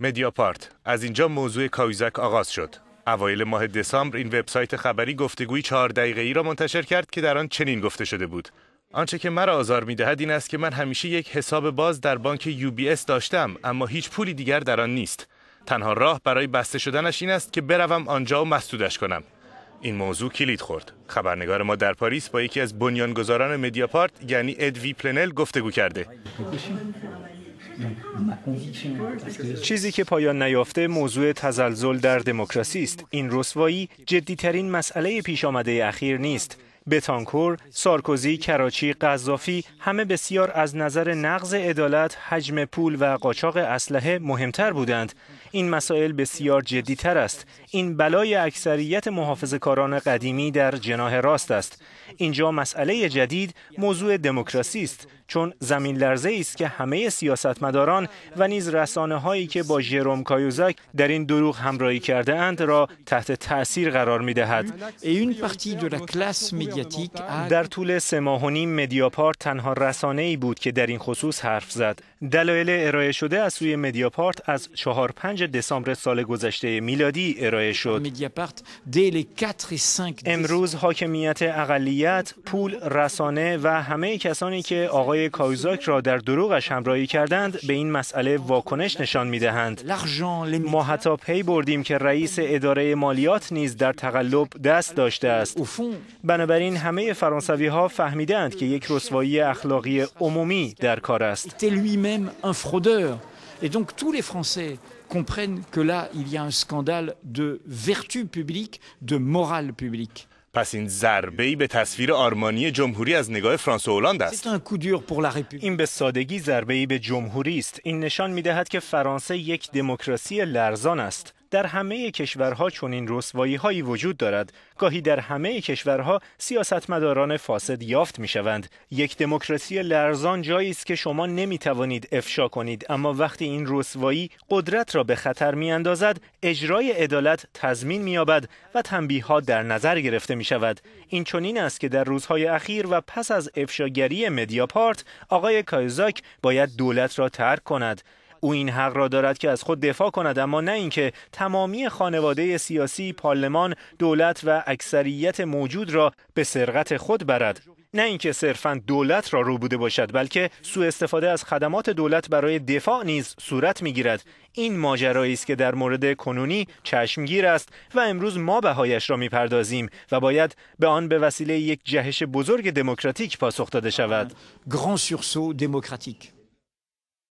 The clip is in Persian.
مدیاپارت از اینجا موضوع کایزک آغاز شد اوایل ماه دسامبر این وبسایت خبری گفتگویی چهار دقیقه ای را منتشر کرد که در آن چنین گفته شده بود آنچه که مرا آزار می دهد این است که من همیشه یک حساب باز در بانک یو بی اس داشتم اما هیچ پولی دیگر در آن نیست تنها راه برای بسته شدنش این است که بروم آنجا و مسدودش کنم این موضوع کلید خورد. خبرنگار ما در پاریس با یکی از بنیانگذاران مدیاپارت یعنی ادوی پلنل گفتگو کرده. چیزی که پایان نیافته موضوع تزلزل در دموکراسی است. این رسوایی جدیترین مسئله پیش آمده اخیر نیست. بتانکور، سارکوزی، کراچی، قذافی همه بسیار از نظر نقض عدالت، حجم پول و قاچاق اسلحه مهمتر بودند. این مسائل بسیار جدیتر است. این بلای اکثریت کاران قدیمی در جناه راست است. اینجا مسئله جدید موضوع دموکراسی است چون زمین لرزه است که همه سیاستمداران و نیز رسانه هایی که با جیروم کایوزک در این دروغ همراهی کرده اند را تحت تأثیر قرار می دهد. در طول سه ماه و نیم مدیاپارت تنها رسانه ای بود که در این خصوص حرف زد. دلایل ارائه شده از سوی مدیاپارت از 4 5 دسامبر سال گذشته میلادی ارائه شد. امروز حاکمیت اقلیت، پول، رسانه و همه کسانی که آقای کایزاک را در دروغش همراهی کردند به این مسئله واکنش نشان میدهند. ما حتی پی بردیم که رئیس اداره مالیات نیز در تقلب دست داشته است. بنابراین بنابراین همه فرانسوی ها فهمیدند که یک رسوایی اخلاقی عمومی در کار است. Et donc tous les Français comprennent que là, il y a un scandale de vertu publique, de morale publique. پس این ضربه ای به تصویر آرمانی جمهوری از نگاه فرانسه هلند است. این به سادگی ضربه ای به جمهوری است. این نشان می دهد که فرانسه یک دموکراسی لرزان است. در همه کشورها این رسوایی هایی وجود دارد گاهی در همه کشورها سیاستمداران فاسد یافت می شوند یک دموکراسی لرزان جایی است که شما نمی توانید افشا کنید اما وقتی این رسوایی قدرت را به خطر می اندازد اجرای عدالت تضمین می یابد و ها در نظر گرفته می شود این چنین است که در روزهای اخیر و پس از افشاگری مدیاپارت آقای کایزاک باید دولت را ترک کند او این حق را دارد که از خود دفاع کند اما نه اینکه تمامی خانواده سیاسی پارلمان دولت و اکثریت موجود را به سرقت خود برد نه اینکه صرفا دولت را رو بوده باشد بلکه سوء استفاده از خدمات دولت برای دفاع نیز صورت میگیرد این ماجرایی است که در مورد کنونی چشمگیر است و امروز ما بهایش را میپردازیم و باید به آن به وسیله یک جهش بزرگ دموکراتیک پاسخ داده شود